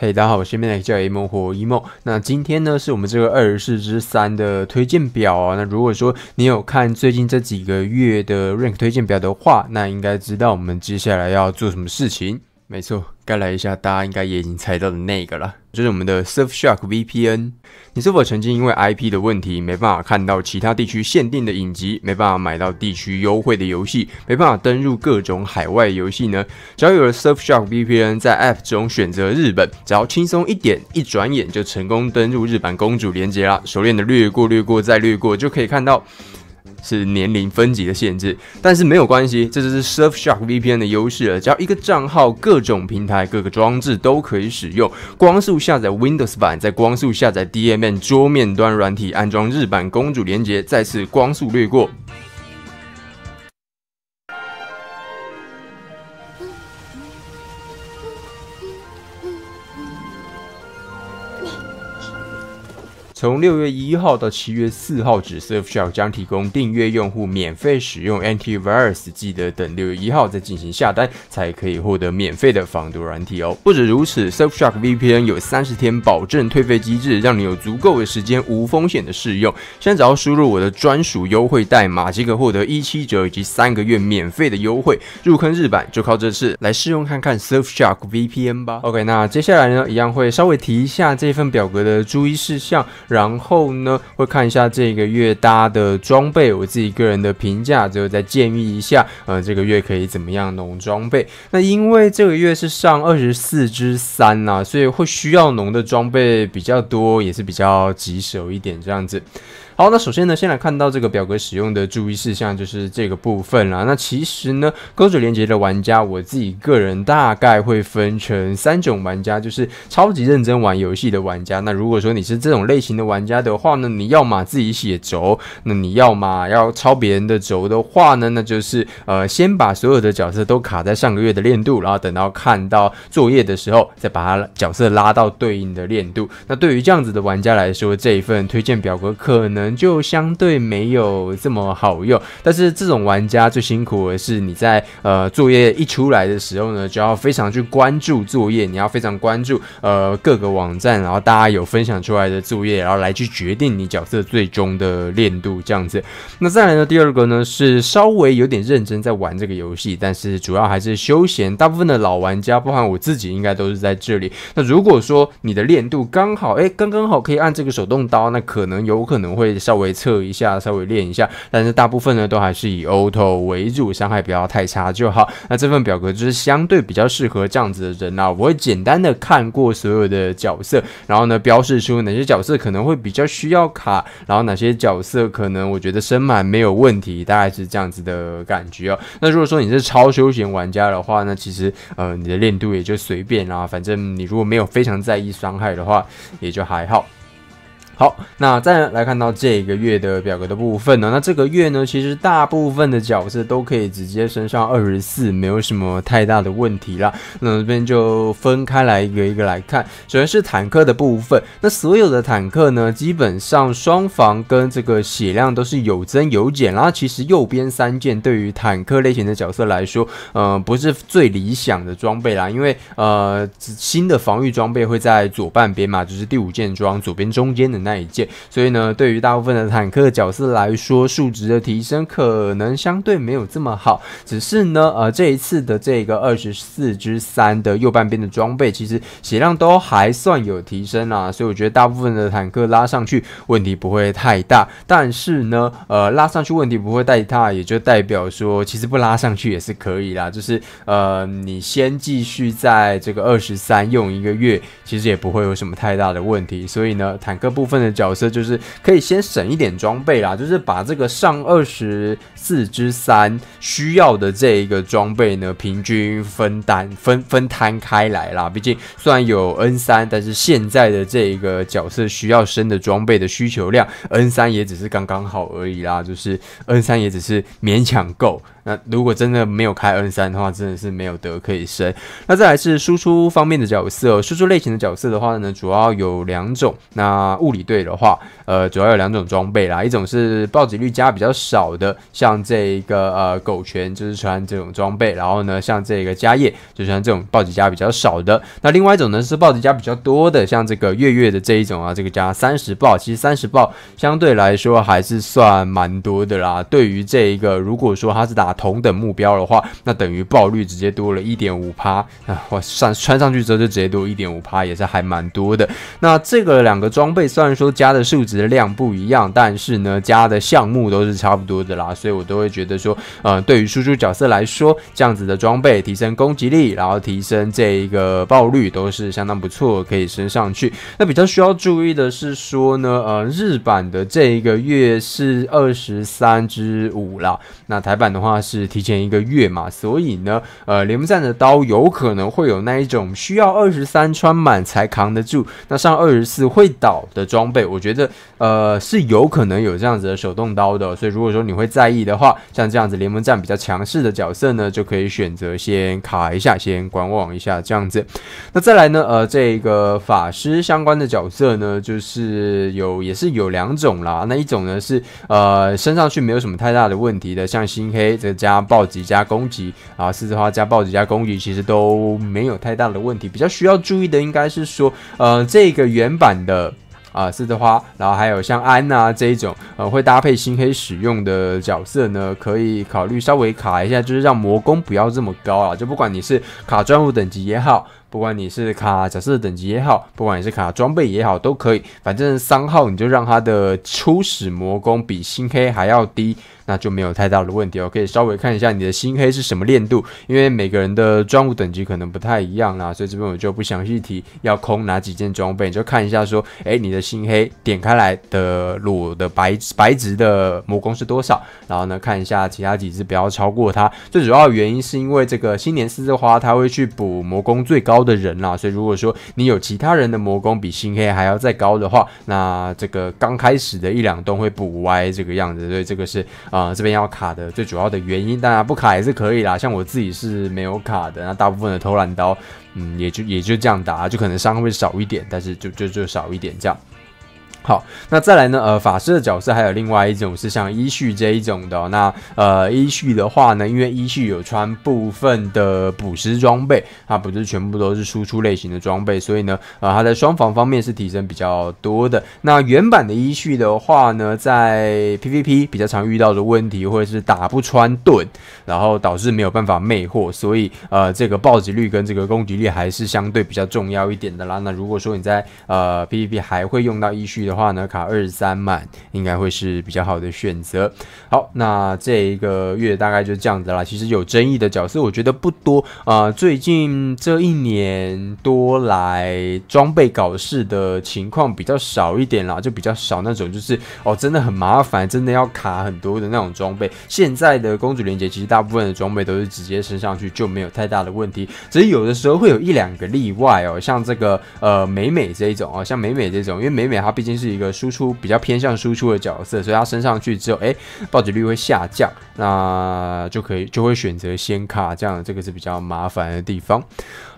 嘿，大家好，我是 m i n e 叫 a 梦或 emo emo。那今天呢，是我们这个二十四之三的推荐表啊。那如果说你有看最近这几个月的 rank 推荐表的话，那应该知道我们接下来要做什么事情。没错，该来一下大家应该也已经猜到的那个了，就是我们的 Surfshark VPN。你是否曾经因为 IP 的问题，没办法看到其他地区限定的影集，没办法买到地区优惠的游戏，没办法登入各种海外游戏呢？只要有了 Surfshark VPN，在 App 中选择日本，只要轻松一点，一转眼就成功登入日版公主连接啦。熟练的略过、略过、再略过，就可以看到。是年龄分级的限制，但是没有关系，这就是 Surfshark VPN 的优势了。只要一个账号，各种平台、各个装置都可以使用。光速下载 Windows 版，在光速下载 DMN 桌面端软体安装日版公主连接，再次光速掠过。从六月一号到七月四号止，Surfshark 将提供订阅用户免费使用 AntiVirus。记得等六月一号再进行下单，才可以获得免费的防毒软体哦。不止如此，Surfshark VPN 有三十天保证退费机制，让你有足够的时间无风险的试用。现在只要输入我的专属优惠代码，即可获得一七折以及三个月免费的优惠。入坑日版就靠这次来试用看看 Surfshark VPN 吧。OK，那接下来呢，一样会稍微提一下这份表格的注意事项。然后呢，会看一下这个月搭的装备，我自己个人的评价，最后再建议一下，呃，这个月可以怎么样弄装备？那因为这个月是上二十四之三呐，所以会需要弄的装备比较多，也是比较棘手一点这样子。好，那首先呢，先来看到这个表格使用的注意事项，就是这个部分了。那其实呢，钩子连接的玩家，我自己个人大概会分成三种玩家，就是超级认真玩游戏的玩家。那如果说你是这种类型的玩家的话呢，你要么自己写轴，那你要么要抄别人的轴的话呢，那就是呃，先把所有的角色都卡在上个月的练度，然后等到看到作业的时候，再把它角色拉到对应的练度。那对于这样子的玩家来说，这一份推荐表格可能。就相对没有这么好用，但是这种玩家最辛苦的是你在呃作业一出来的时候呢，就要非常去关注作业，你要非常关注呃各个网站，然后大家有分享出来的作业，然后来去决定你角色最终的练度这样子。那再来呢，第二个呢是稍微有点认真在玩这个游戏，但是主要还是休闲，大部分的老玩家，包含我自己，应该都是在这里。那如果说你的练度刚好，哎，刚刚好可以按这个手动刀，那可能有可能会。稍微测一下，稍微练一下，但是大部分呢都还是以 auto 为主，伤害不要太差就好。那这份表格就是相对比较适合这样子的人啊。我会简单的看过所有的角色，然后呢标示出哪些角色可能会比较需要卡，然后哪些角色可能我觉得升满没有问题，大概是这样子的感觉哦。那如果说你是超休闲玩家的话，那其实呃你的练度也就随便啦，反正你如果没有非常在意伤害的话，也就还好。好，那再来看到这个月的表格的部分呢，那这个月呢，其实大部分的角色都可以直接升上二十四，没有什么太大的问题啦。那这边就分开来一个一个来看，首先是坦克的部分，那所有的坦克呢，基本上双防跟这个血量都是有增有减。然后其实右边三件对于坦克类型的角色来说，呃，不是最理想的装备啦，因为呃，新的防御装备会在左半边嘛，就是第五件装左边中间的那。那一件，所以呢，对于大部分的坦克角色来说，数值的提升可能相对没有这么好。只是呢，呃，这一次的这个二十四之三的右半边的装备，其实血量都还算有提升啊。所以我觉得大部分的坦克拉上去问题不会太大。但是呢，呃，拉上去问题不会太大，也就代表说，其实不拉上去也是可以啦。就是呃，你先继续在这个二十三用一个月，其实也不会有什么太大的问题。所以呢，坦克部分。的角色就是可以先省一点装备啦，就是把这个上二十四之三需要的这一个装备呢，平均分担分分摊开来啦。毕竟虽然有 N 三，但是现在的这一个角色需要升的装备的需求量，N 三也只是刚刚好而已啦，就是 N 三也只是勉强够。那如果真的没有开 N 三的话，真的是没有德可以升。那再来是输出方面的角色，输出类型的角色的话呢，主要有两种。那物理队的话，呃，主要有两种装备啦，一种是暴击率加比较少的，像这个呃狗拳就是穿这种装备，然后呢，像这个加业就像穿这种暴击加比较少的。那另外一种呢是暴击加比较多的，像这个月月的这一种啊，这个加三十暴，其实三十暴相对来说还是算蛮多的啦。对于这一个，如果说他是打同等目标的话，那等于爆率直接多了一点五趴啊！上穿上去之后就直接多一点五趴，也是还蛮多的。那这个两个装备虽然说加的数值量不一样，但是呢加的项目都是差不多的啦，所以我都会觉得说，呃，对于输出角色来说，这样子的装备提升攻击力，然后提升这一个爆率都是相当不错，可以升上去。那比较需要注意的是说呢，呃，日版的这一个月是二十三之五啦，那台版的话是。是提前一个月嘛，所以呢，呃，联盟战的刀有可能会有那一种需要二十三穿满才扛得住，那上二十四会倒的装备，我觉得呃是有可能有这样子的手动刀的，所以如果说你会在意的话，像这样子联盟战比较强势的角色呢，就可以选择先卡一下，先观望一下这样子。那再来呢，呃，这个法师相关的角色呢，就是有也是有两种啦，那一种呢是呃升上去没有什么太大的问题的，像新黑这。加暴击加攻击啊，四之花加暴击加攻击其实都没有太大的问题。比较需要注意的应该是说，呃，这个原版的啊四之花，然后还有像安啊这一种，呃，会搭配新黑使用的角色呢，可以考虑稍微卡一下，就是让魔攻不要这么高啊。就不管你是卡专武等级也好。不管你是卡角色等级也好，不管你是卡装备也好，都可以，反正三号你就让他的初始魔攻比新黑还要低，那就没有太大的问题哦。可以稍微看一下你的新黑是什么练度，因为每个人的装物等级可能不太一样啦，所以这边我就不详细提要空哪几件装备，你就看一下说，哎，你的新黑点开来的裸的白白值的魔攻是多少，然后呢看一下其他几只不要超过它。最主要原因是因为这个新年四枝花它会去补魔攻最高。高的人啦，所以如果说你有其他人的魔攻比心黑还要再高的话，那这个刚开始的一两栋会补歪这个样子，所以这个是啊这边要卡的最主要的原因。当然不卡也是可以啦，像我自己是没有卡的，那大部分的偷懒刀，嗯也就也就这样打，就可能伤害会少一点，但是就就就少一点这样。好，那再来呢？呃，法师的角色还有另外一种是像依序这一种的。那呃，依序的话呢，因为依序有穿部分的捕食装备，它不是全部都是输出类型的装备，所以呢，呃，它在双防方面是提升比较多的。那原版的依序的话呢，在 PVP 比较常遇到的问题，或者是打不穿盾，然后导致没有办法魅惑，所以呃，这个暴击率跟这个攻击力还是相对比较重要一点的啦。那如果说你在呃 PVP 还会用到依序的。话呢卡二十三满应该会是比较好的选择。好，那这一个月大概就是这样子啦。其实有争议的角色我觉得不多啊。最近这一年多来装备搞事的情况比较少一点啦，就比较少那种就是哦真的很麻烦，真的要卡很多的那种装备。现在的公主连结其实大部分的装备都是直接升上去就没有太大的问题，只是有的时候会有一两个例外哦，像这个呃美美这一种哦，像美美这种，因为美美她毕竟。是一个输出比较偏向输出的角色，所以它升上去之后，哎，暴击率会下降，那就可以就会选择先卡这样，这个是比较麻烦的地方。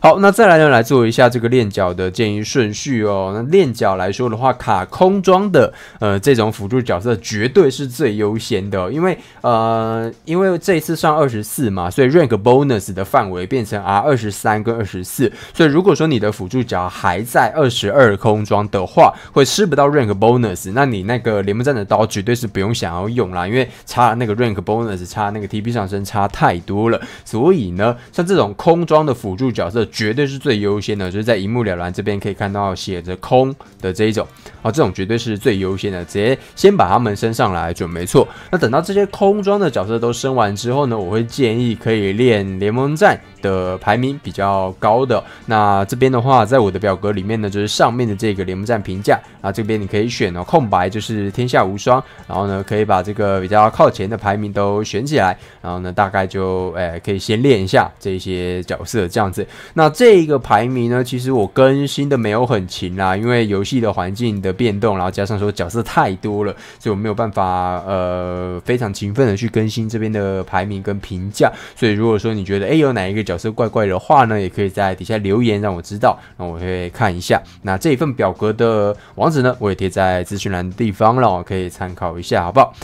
好，那再来呢，来做一下这个练脚的建议顺序哦。那练脚来说的话，卡空装的呃这种辅助角色绝对是最优先的，因为呃因为这一次上二十四嘛，所以 rank bonus 的范围变成 R 二十三跟二十四，所以如果说你的辅助脚还在二十二空装的话，会吃不到 rank bonus，那你那个联盟战的刀绝对是不用想要用啦，因为差那个 rank bonus 差那个 TP 上升差太多了，所以呢，像这种空装的辅助角色。绝对是最优先的，就是在一目了然这边可以看到写着空的这一种啊，这种绝对是最优先的，直接先把他们升上来准没错。那等到这些空装的角色都升完之后呢，我会建议可以练联盟战的排名比较高的。那这边的话，在我的表格里面呢，就是上面的这个联盟战评价啊，这边你可以选哦，空白就是天下无双，然后呢，可以把这个比较靠前的排名都选起来，然后呢，大概就诶可以先练一下这些角色这样子。那那这一个排名呢，其实我更新的没有很勤啦，因为游戏的环境的变动，然后加上说角色太多了，所以我没有办法呃非常勤奋的去更新这边的排名跟评价。所以如果说你觉得哎有哪一个角色怪怪的话呢，也可以在底下留言让我知道，那我会看一下。那这一份表格的网址呢，我也贴在资讯栏地方了，可以参考一下，好不好？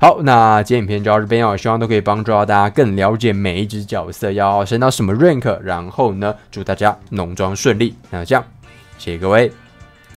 好，那今天影片就到这边哦，希望都可以帮助到大家更了解每一只角色要升到什么 rank，然后呢，祝大家农庄顺利，那这样，谢谢各位。